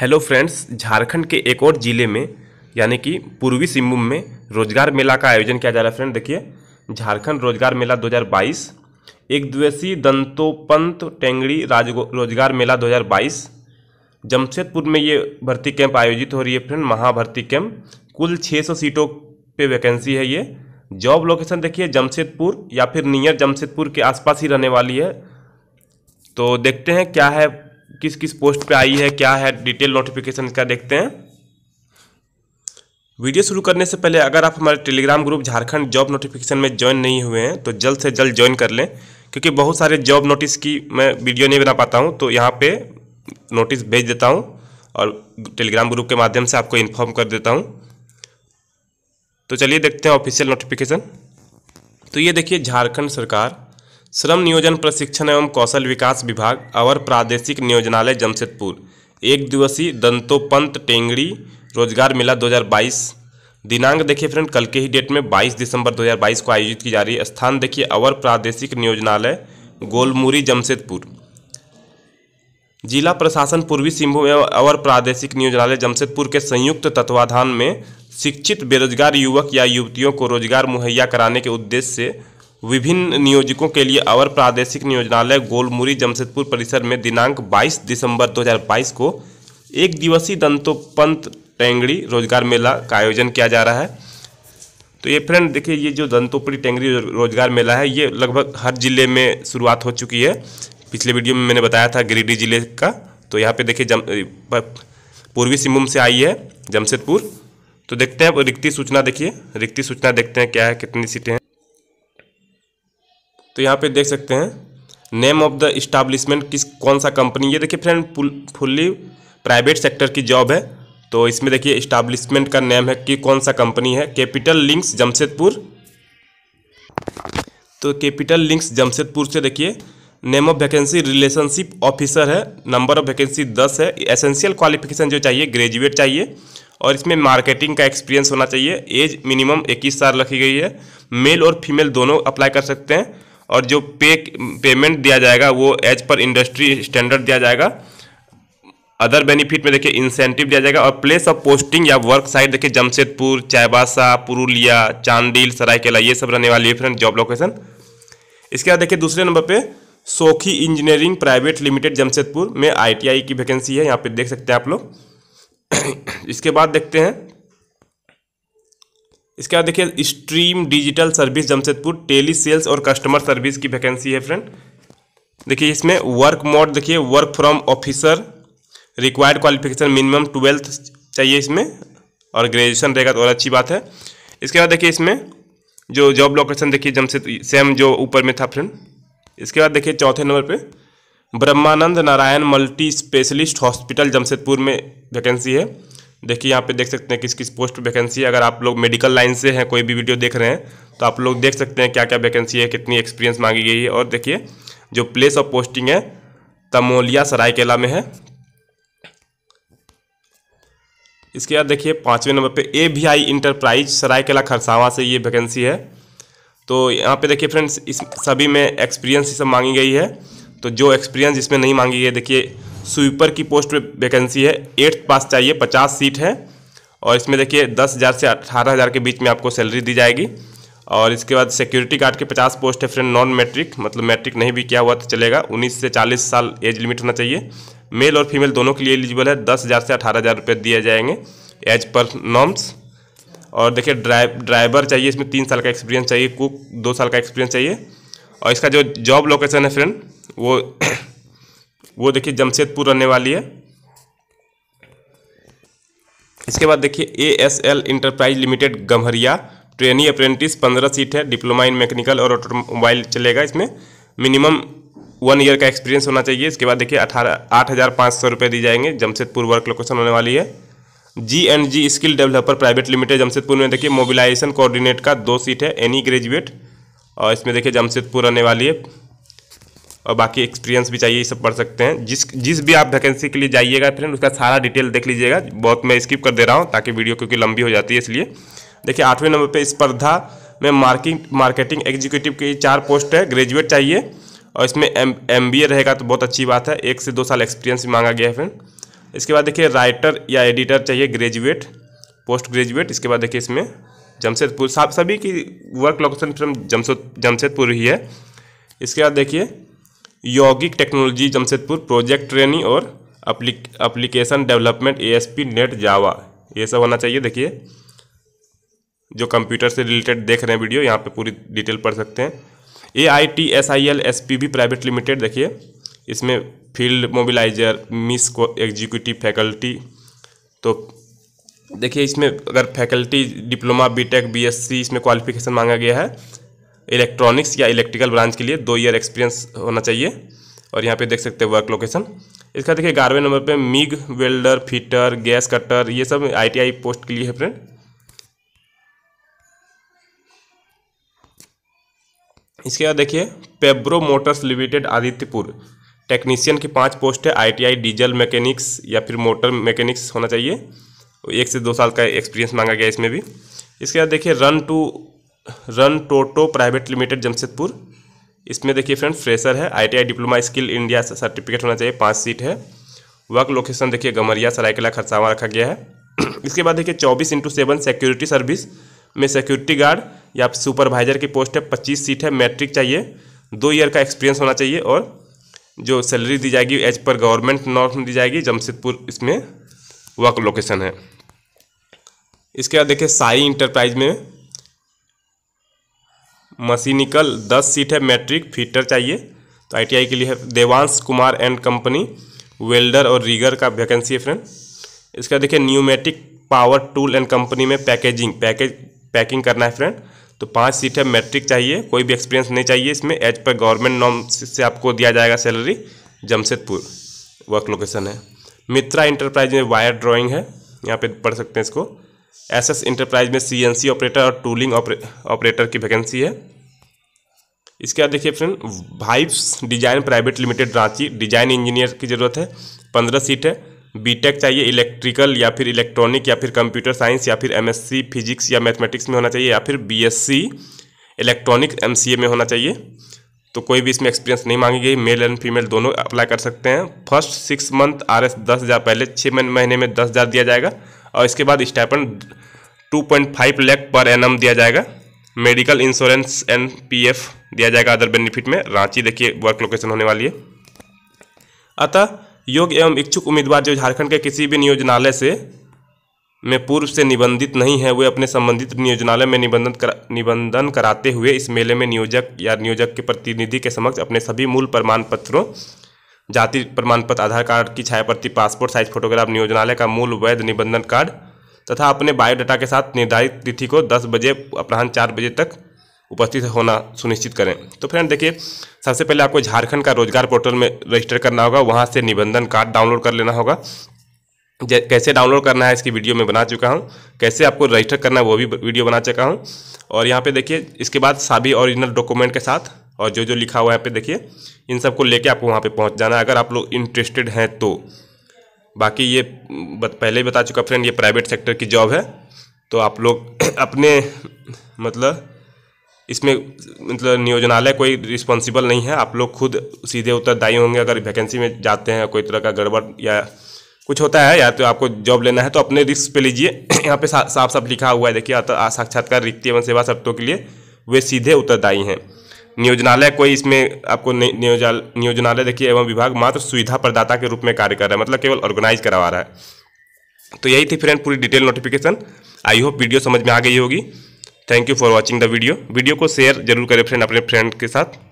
hello friends Jharkhand के एक और ज़िले में यानी कि पूर्वी सिंहभूम में रोजगार मेला का आयोजन किया जा रहा है फ्रेंड देखिए झारखंड रोजगार मेला 2022 एक दिवसीय दंतोपंत टेंगड़ी राज रोजगार मेला 2022 जमशेदपुर में ये भर्ती कैंप आयोजित हो रही है फ्रेंड महाभर्ती कैंप कुल 600 सीटों पे वैकेंसी है ये जॉब लोकेशन देखिए जमशेदपुर या फिर नियर जमशेदपुर के आसपास ही रहने वाली है तो देखते हैं क्या है किस किस पोस्ट पे आई है क्या है डिटेल नोटिफिकेशन का देखते हैं वीडियो शुरू करने से पहले अगर आप हमारे Telegram group Jharkhand job notification में ज्वाइन नहीं हुए हैं तो जल्द से जल्द ज्वाइन कर लें क्योंकि बहुत सारे जॉब नोटिस की मैं वीडियो नहीं बना पाता हूँ तो यहाँ पर नोटिस भेज देता हूँ और टेलीग्राम ग्रुप के माध्यम से आपको इन्फॉर्म कर देता हूँ तो चलिए देखते हैं ऑफिशियल नोटिफिकेशन तो ये देखिए झारखंड सरकार श्रम नियोजन प्रशिक्षण एवं कौशल विकास विभाग अवर प्रादेशिक नियोजनालय जमशेदपुर एक दिवसीय दंतोपंत टेंगड़ी रोजगार मेला 2022 दिनांक देखिए फ्रेंड कल के ही डेट में 22 दिसंबर 2022 को आयोजित की जा रही है स्थान देखिए अवर प्रादेशिक नियोजनालय गोलमुरी जमशेदपुर जिला प्रशासन पूर्वी सिंहभूम एवं अवर प्रादेशिक नियोजनालय जमशेदपुर के संयुक्त तत्वाधान में शिक्षित बेरोजगार युवक या युवतियों को रोजगार मुहैया कराने के उद्देश्य से विभिन्न नियोजकों के लिए अवर प्रादेशिक नियोजनालय गोलमुरी जमशेदपुर परिसर में दिनांक 22 दिसंबर 2022 को एक दिवसीय दंतोपंत टेंगड़ी रोजगार मेला का आयोजन किया जा रहा है तो ये फ्रेंड देखिए ये जो दंतोपड़ी टेंगड़ी रोजगार मेला है ये लगभग हर जिले में शुरुआत हो चुकी है पिछले वीडियो में मैंने बताया था गिरिडीह जिले का तो यहाँ पे देखिए जम पूर्वी सिंहभूम से आई है जमशेदपुर तो देखते हैं अब रिक्ति सूचना देखिए रिक्ति सूचना देखते हैं क्या है कितनी सीटें हैं तो यहाँ पे देख सकते हैं नेम ऑफ द इस्टाब्लिशमेंट किस कौन सा कंपनी ये देखिए फ्रेंड फुल्ली प्राइवेट सेक्टर की जॉब है तो इसमें देखिए इस्टाब्लिशमेंट का नेम है कि कौन सा कंपनी है कैपिटल लिंक्स जमशेदपुर तो कैपिटल लिंक्स जमशेदपुर से देखिए name of vacancy relationship officer है नंबर ऑफ वैकेंसी दस है एसेंशियल क्वालिफिकेशन जो चाहिए ग्रेजुएट चाहिए और इसमें मार्केटिंग का एक्सपीरियंस होना चाहिए एज मिनिमम इक्कीस साल रखी गई है मेल और फीमेल दोनों अप्लाई कर सकते हैं और जो पे पेमेंट दिया जाएगा वो एज पर इंडस्ट्री स्टैंडर्ड दिया जाएगा अदर बेनिफिट में देखिए इंसेंटिव दिया जाएगा और प्लेस ऑफ पोस्टिंग या वर्क साइट देखिए जमशेदपुर चायबासा पुरुलिया चांदिल सरायकेला ये सब रहने वाली है फ्रेंड जॉब लोकेशन इसके बाद देखिए दूसरे नंबर पे सोखी इंजीनियरिंग प्राइवेट लिमिटेड जमशेदपुर में आईटीआई की वैकेंसी है यहाँ पे देख सकते हैं आप लोग इसके बाद देखते हैं इसके बाद देखिए stream digital service Jamshedpur telesales और कस्टमर सर्विस की वैकेंसी है फ्रेंड देखिए इसमें वर्क मोड देखिए work from officer required qualification minimum twelfth चाहिए इसमें और ग्रेजुएशन रहेगा तो और अच्छी बात है इसके बाद देखिए इसमें जो जॉब लोकेशन देखिए जमशेद सेम जो ऊपर में था फ्रेंड इसके बाद देखिए चौथे नंबर पर Brahmanand Narayan multi specialist hospital Jamshedpur में वैकेंसी है देखिए यहाँ पे देख सकते हैं किस किस पोस्ट वैकेंसी है अगर आप लोग मेडिकल लाइन से हैं कोई भी वीडियो देख रहे हैं तो आप लोग देख सकते हैं क्या क्या वैकेंसी है कितनी एक्सपीरियंस मांगी गई है और देखिए जो प्लेस ऑफ पोस्टिंग है तमोलिया सरायकेला में है इसके बाद देखिए पाँचवें नंबर पर A V I enterprise Saraikela Kharsawan से ये वैकेंसी है तो यहाँ पे देखिए फ्रेंड्स इस सभी में एक्सपीरियंस सब मांगी गई है तो जो एक्सपीरियंस इसमें नहीं मांगी गई है देखिए स्वीपर की पोस्ट पे वैकेंसी है एट्थ पास चाहिए पचास सीट है और इसमें देखिए दस हज़ार से अठारह हज़ार के बीच में आपको सैलरी दी जाएगी और इसके बाद सिक्योरिटी गार्ड के पचास पोस्ट है फ्रेंड नॉन मैट्रिक मतलब मैट्रिक नहीं भी किया हुआ तो चलेगा उन्नीस से चालीस साल एज लिमिट होना चाहिए मेल और फीमेल दोनों के लिए एलिजिबल है दस हज़ार से अठारह हज़ार रुपये दिए जाएंगे एज पर नॉम्स और देखिए ड्राइव ड्राइवर चाहिए इसमें तीन साल का एक्सपीरियंस चाहिए कुक दो साल का एक्सपीरियंस चाहिए और इसका जो जॉब लोकेशन है फ्रेंड वो वो देखिए जमशेदपुर रहने वाली है इसके बाद देखिए A S L enterprise limited Gamharia trainee apprentice पंद्रह सीट है डिप्लोमा इन मैकेनिकल और ऑटोमोबाइल चलेगा इसमें मिनिमम वन ईयर का एक्सपीरियंस होना चाहिए इसके बाद देखिए अठारह आठ हज़ार पाँच सौ रुपये दी जाएंगे जमशेदपुर वर्क लोकेशन होने वाली है G and G skill developer private limited Jamshedpur में देखिए मोबिलाइजेशन कोऑर्डिनेट का दो सीट है एनी ग्रेजुएट और इसमें देखिए जमशेदपुर रहने वाली है और बाकी एक्सपीरियंस भी चाहिए ये सब पढ़ सकते हैं जिस जिस भी आप वैकेंसी के लिए जाइएगा फ्रेंड उसका सारा डिटेल देख लीजिएगा बहुत मैं स्किप कर दे रहा हूँ ताकि वीडियो क्योंकि लंबी हो जाती है इसलिए देखिए आठवें नंबर पर स्पर्धा में मार्किंग मार्केटिंग एग्जीक्यूटिव के चार पोस्ट है ग्रेजुएट चाहिए और इसमें एम एम रहेगा तो बहुत अच्छी बात है एक से दो साल एक्सपीरियंस भी मांगा गया है फ्रेंड इसके बाद देखिए राइटर या एडिटर चाहिए ग्रेजुएट पोस्ट ग्रेजुएट इसके बाद देखिए इसमें जमशेदपुर सभी की वर्क लोकेशन फिर जमशेद जमशेदपुर ही है इसके बाद देखिए Yaugik technology Jamshedpur project training और application development A S P net Java ये सब होना चाहिए देखिए जो कंप्यूटर से रिलेटेड देख रहे हैं वीडियो यहाँ पे पूरी डिटेल पढ़ सकते हैं A I T S I L S P भी प्राइवेट लिमिटेड देखिए इसमें फील्ड मोबिलाइजर मिस को एग्जीक्यूटिव फैकल्टी तो देखिए इसमें अगर फैकल्टी डिप्लोमा बीटेक बीएससी इसमें क्वालिफिकेशन मांगा गया है इलेक्ट्रॉनिक्स या इलेक्ट्रिकल ब्रांच के लिए दो ईयर एक्सपीरियंस होना चाहिए और यहाँ पे देख सकते हैं वर्क लोकेशन इसका देखिए ग्यारहवें नंबर पे MIG welder fitter gas cutter ये सब आईटीआई पोस्ट के लिए है फ्रेंड इसके बाद देखिए पेब्रो मोटर्स लिमिटेड आदित्यपुर टेक्नीशियन की पांच पोस्ट है आईटीआई डीजल मैकेनिक्स या फिर मोटर मैकेनिक्स होना चाहिए एक से दो साल का एक्सपीरियंस मांगा गया इसमें भी इसके बाद देखिए run to run Toto private limited Jamshedpur इसमें देखिए फ्रेंड फ्रेशर है ITI diploma skill India certificate होना चाहिए पाँच सीट है वर्क लोकेशन देखिए गमरिया सरायकला खरसावा रखा गया है इसके बाद देखिए चौबीस इंटू सेवन सिक्योरिटी सर्विस में सिक्योरिटी गार्ड या सुपरवाइजर की पोस्ट है पच्चीस सीट है मैट्रिक चाहिए दो ईयर का एक्सपीरियंस होना चाहिए और जो सैलरी दी जाएगी एज पर गवर्नमेंट नॉर्म दी जाएगी जमशेदपुर इसमें वर्क लोकेशन है इसके बाद देखिए साई इंटरप्राइज में मशीनिकल दस सीट है मैट्रिक फीटर चाहिए तो आईटीआई के लिए है Devansh Kumar and company welder और रीगर का वैकेंसी है फ्रेंड इसका देखिए pneumatic power tool and company में पैकेजिंग पैकेज पैकिंग करना है फ्रेंड तो पाँच सीट है मैट्रिक चाहिए कोई भी एक्सपीरियंस नहीं चाहिए इसमें एज पर गवर्नमेंट नॉम से आपको दिया जाएगा सैलरी जमशेदपुर वर्क लोकेशन है मित्रा इंटरप्राइज में वायर ड्राइंग है यहाँ पे पढ़ सकते हैं इसको एसएस इंटरप्राइज में सीएनसी ऑपरेटर और टूलिंग ऑपरेटर की वैकेंसी है इसके बाद देखिए friend vibes design private limited Ranchi design engineer की ज़रूरत है पंद्रह सीट है बीटेक चाहिए इलेक्ट्रिकल या फिर इलेक्ट्रॉनिक या फिर कंप्यूटर साइंस या फिर एमएससी फिजिक्स या मैथमेटिक्स में होना चाहिए या फिर बीएससी इलेक्ट्रॉनिक एमसीए में होना चाहिए तो कोई भी इसमें एक्सपीरियंस नहीं मांगी गई मेल एंड फीमेल दोनों अप्लाई कर सकते हैं first six month R S दस हज़ार पहले छः महीने में दस हज़ार दिया जाएगा और इसके बाद स्टाइपन 2.5 लाख पर एनम दिया जाएगा मेडिकल इंश्योरेंस एंड पीएफ दिया जाएगा अदर बेनिफिट में रांची देखिए वर्क लोकेशन होने वाली है अतः योग्य एवं इच्छुक उम्मीदवार जो झारखंड के किसी भी नियोजनालय से में पूर्व से निबंधित नहीं है वे अपने संबंधित नियोजनालय में निबंधन करा निबंधन कराते हुए इस मेले में नियोजक या नियोजक के प्रतिनिधि के समक्ष अपने सभी मूल प्रमाण पत्रों जाति प्रमाण पत्र आधार कार्ड की छाया प्रति पासपोर्ट साइज फोटोग्राफ नियोजनालय का मूल वैध निबंधन कार्ड तथा अपने बायोडाटा के साथ निर्धारित तिथि को दस बजे अपराह्न चार बजे तक उपस्थित होना सुनिश्चित करें तो फ्रेंड देखिए सबसे पहले आपको झारखंड का रोजगार पोर्टल में रजिस्टर करना होगा वहाँ से निबंधन कार्ड डाउनलोड कर लेना होगा कैसे डाउनलोड करना है इसकी वीडियो में बना चुका हूँ कैसे आपको रजिस्टर करना है वो भी वीडियो बना चुका हूँ और यहाँ पे देखिए इसके बाद सभी ओरिजिनल डॉक्यूमेंट के साथ और जो जो लिखा हुआ है यहाँ पे देखिए इन सबको लेके आपको वहाँ पे पहुँच जाना है अगर आप लोग इंटरेस्टेड हैं तो बाकी ये बत, पहले ही बता चुका फ्रेंड ये प्राइवेट सेक्टर की जॉब है तो आप लोग अपने मतलब इसमें मतलब नियोजनालय कोई रिस्पॉन्सिबल नहीं है आप लोग खुद सीधे उत्तरदायी होंगे अगर वैकेंसी में जाते हैं कोई तरह का गड़बड़ या कुछ होता है या तो आपको जॉब लेना है तो अपने रिस्क पे लीजिए यहाँ पे साफ साफ लिखा हुआ है देखिए साक्षात्कार रिक्त एवं सेवा शर्तों के लिए वे सीधे उत्तरदायी हैं नियोजनालय कोई इसमें आपको नियोजनालय देखिए एवं विभाग मात्र सुविधा प्रदाता के रूप में कार्य कर रहा है मतलब केवल ऑर्गेनाइज करवा रहा है तो यही थी फ्रेंड पूरी detail notification I hope video समझ में आ गई होगी thank you for watching the video video को शेयर जरूर करें फ्रेंड अपने फ्रेंड के साथ